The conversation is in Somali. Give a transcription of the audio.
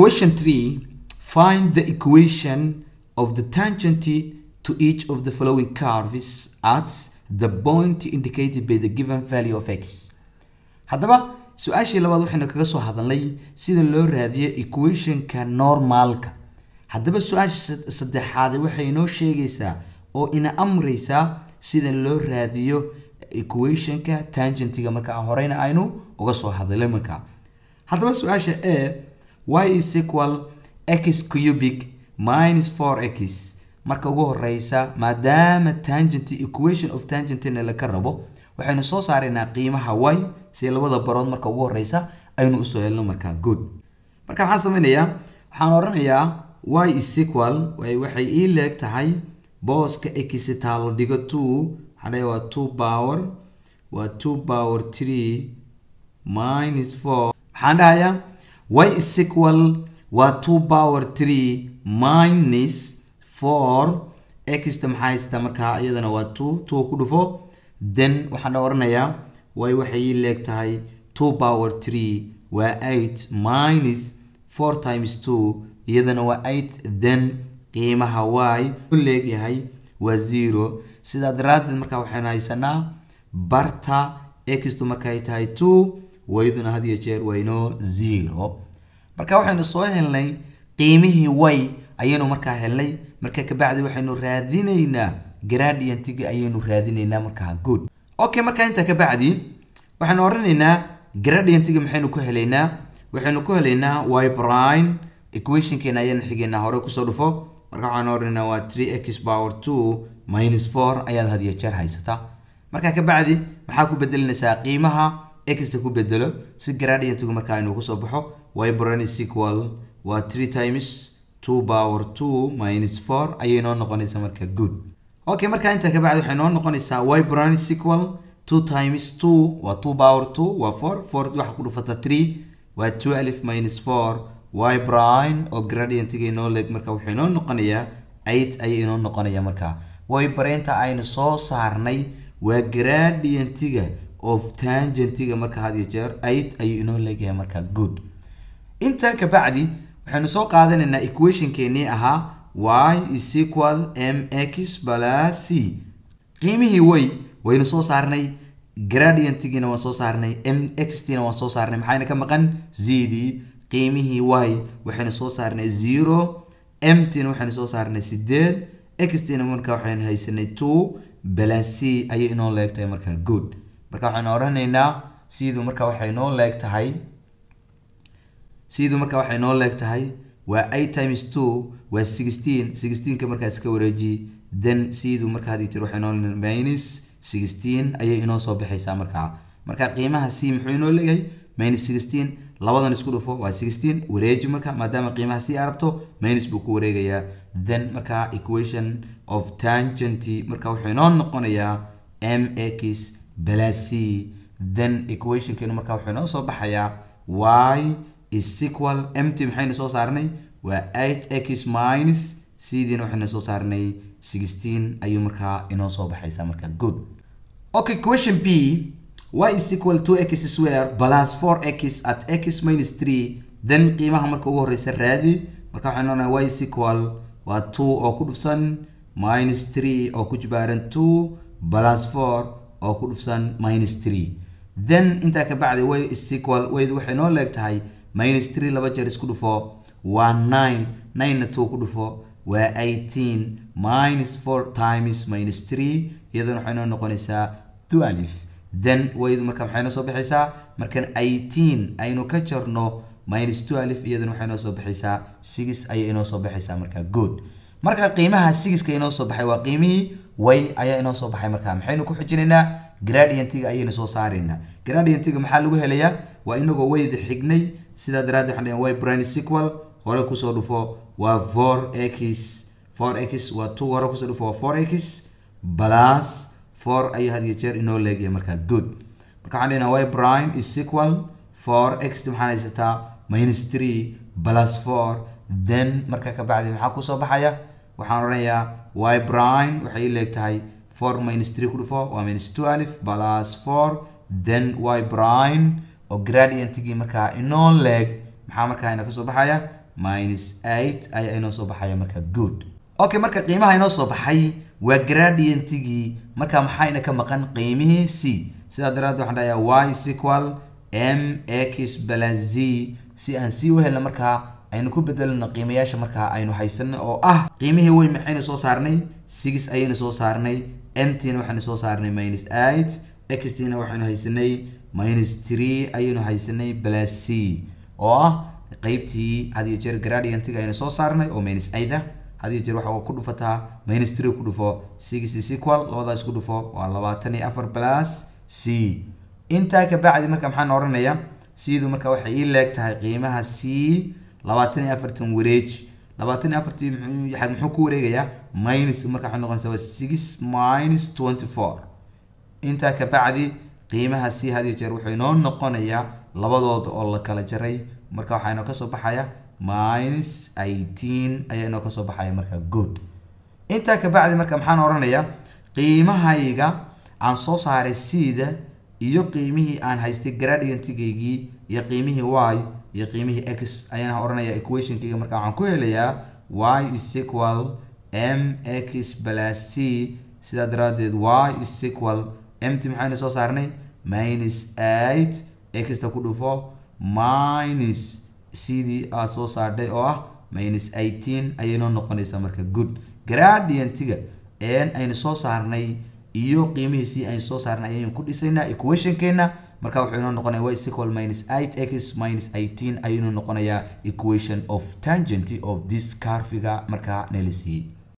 Question 3. Find the equation of the tangent to each of the following curves at the point indicated by the given value of x. Haddaba su labaad waxaynu kaga soo hadalnay sida loo raadiyo equationka normaalka haddaba su-aasha saddexaad waxay inoo sheegaysaa oo ina amraysaa sida loo raadiyo equationka tangentiga markaa horeyna aynu uga soo hadalay markaa haddaba su-aasha y is equal x cubic minus four x marka ugu horeysa maadaama tangent equation of tangentina laka rabo waxaynu soo saaraynaa qiimaha y si labada barood marka ugu horeysa aynu usoo helno markaa good marka maxaan samaynayaa waxaan odhanayaa y is equal waxay ii leeg tahay booska x taalo dhigo two maxaadhahay waa two power waa two power three minus four maxaan dhahayaa y is equal waa two power three minus four exta maxaa haystaa markaa iyadana waa two two ku dhufo then waxaan dha oranayaa way waxay ii leeg tahay two power three waa eight minus four times two iyadana waa eight then qiimaha y u leegyahay waa zero sidaa daraaddeed markaa waxaynu haysanaa barta extu markay tahay two wayduna had iyo jeer waa inoo zero marka waxaynu soo helnay qiimihii way ayaynu markaa helnay marka kabacdi waxaynu raadinaynaa gradientiga ayaynu raadinaynaa markaa good okay markaa intaa kabacdi waxaynu oranaynaa gradientiga maxaynu ku helaynaa waxaynu ku helaynaa y brine equationkeena ayaan xigaynaa hore kusoo dhufo marka waxaan oranaynaa waa three x power two minus four ayaad had iyo jeer haysataa marka kabacdi maxaa ku bedelinaysaa qiimaha exta ku bedelo si gradient marka markaa inuu kusoo baxo vibran is equal waa three times two power two minus four ayay noo noqonaysaa markaa good okay markaa intaa kabacdi waxay noo noqonaysaa vibran is equal two times two waa two power two waa four four waxaa ku dhufata three waa twelve minus four ybrn oo gradient-ga inoo leeg markaa wuxuu inoo noqonayaa eight ayay inoo noqonaya markaa vibranta aynu soo saarnay waa gradient of tangentiga marka had iyo jeer eight ayuu inoo leegyahay markaa good intaa kabacdi waxaynu soo qaadanaynaa equationkeenii ahaa y is equal m x plus c qiimihii way waynu soo saarnay gradientgiina waan soo saarnay m x tina waan soo saarnay maxayna ka maqan zdii qiimihii y waxaynu soo saarnay zero m tina waxaynu soo saarnay sideed x tina marka waxaynu haysanay two balac ayay inoo leegtahay markaa good marka waxaan oranaynaa sidu marka waxay noo leeg tahay sidu marka waxay noo leeg tahay waa eight times two waa sixteen sixteenka markaa iska wareejiye then sidu marka hadii tir waxay noo minus sixteen ayay inoo soo baxaysaa markaa marka qiimaha c muxuu inoo leeyahay minus sixteen labadan isku dhufo waa sixteen wareeji marka maadaama qiimaha c arabto minus buu ku wareegayaa then markaa equation of tangent marka wuxuu inoo noqonayaa m x balac then equationkeenu markaa wuxuu inoo soo baxayaa y issequal empty maxayna soo saarnay waa eight x minus cdiina waxayna soo saarnay sixteen ayuu markaa inoo soo baxaysaa markaa good okay question b y issequal two x swear plus four x at x minus three then qiimaha marka ugu horeysa raadi marka waxaan leenahay y issequal waa two oo ku dhufsan minus three oo ku jibaaran two plus four oo ku dhufsan minus tree then intaa ka bacdi way sequal waydu waxay noo leeg tahay minus tree laba jeer isku dhufo waa nine ninena two ku dhufo waa eighteen minus four times minus tree iyadana waxay noo noqonaysaa twelve then waydu marka maxay noo soo baxaysaa markan eighteen aynu ka jarno minus twelve iyadana waxay noo soo baxaysaa six ayay inoo soo baxaysaa marka good marka qiimaha sixka inoo soo baxay waa qiimihii way ayaa inoo soo baxay markaa maxaynu ku xijinaynaa gradientiga ayaynu soo saaraynaa gradientiga maxaa lagu helayaa waa inagoo wayda xignay sidaa daraaddeed waxaan dhahay y brand sequal hore kusoo dhufo waa for x for x waa two hore kusoo dhufo waa for x plus for ayaa had iyo jeer inoo leegaya markaa good marka waxaan dhahnaa y prime is sequal for x maxaan haysataa minus three plus four then marka ka maxaa kusoo baxaya waxaan odhanayaa y brime waxay ileeg tahay four minus three ku dhufo waa minus twelve plus four then y brime oo gradientigii markaa inoo leeg maxaa markaa ina kasoo baxaya minus eight ayaa inoo soo baxaya marka good okay marka qiimaha inoo soo baxay waa gradientigii markaa maxaa ina ka maqan qiimihii c sidaa daraaddeed waxaan dhahayaa y sequal m x plus z si aan c u helna markaa aynu ku bedelano qiimayaasha markaa aynu haysanay oo ah qiimihii weyn maxaynu soo saarnay six ayaynu soo saarnay m waxaynu soo saarnay minus eight x waxaynu haysanay minus tree ayaynu haysanay plus c oo ah qeybtii had iyo jeer gradiantiga aynu soo saarnay oo minus eight had iyo jeer waxa ku dhufataa minus tree ku dhufo six is labadaas ku dhufo waa labaatan iyo afar plus c intaa kabacdi marka maxaan odhanayaa c-du marka waxay ii leeg tahay qiimaha c labaatan iyo afartan wareej labaatan iyo afartii mxuu muxuu ku wareegayaa minus markaa waxay noqonaysa waa six minus twenty four intaa kabacdi qiimaha si hadiyo jeer wuxuu inoo noqonayaa labadooda oo la kala jaray marka waxaa inoo kasoo baxaya minus eighteen ayaa inoo kasoo baxaya markaa good intaa kabacdi marka maxaan odhanayaa qiimahayga aan soo saaray sida iyo qiimihii aan haystay gradientgaygii iyo qiimihii y iyo qiimihii x ayaan ohanaya equationkayga marka waxaan ku helayaa y is equal m x plus c sidaa daraadeed y is equal mt maxaynu soo saarnay minus eight xta ku dhufo minus cdii aad soo saardhay oo ah minus eighteen ayay noo noqonaysaa marka good gradientga n aynu soo saarnay iyo qiimihiisii ayn soo saarna ayaynu ku dhisaynaa equationkeena marka wuxuu inoo noqonaya y equal minus eight x minus eighteen ayaynu noqonayaa equation of tangenty of this carfiga markaa nala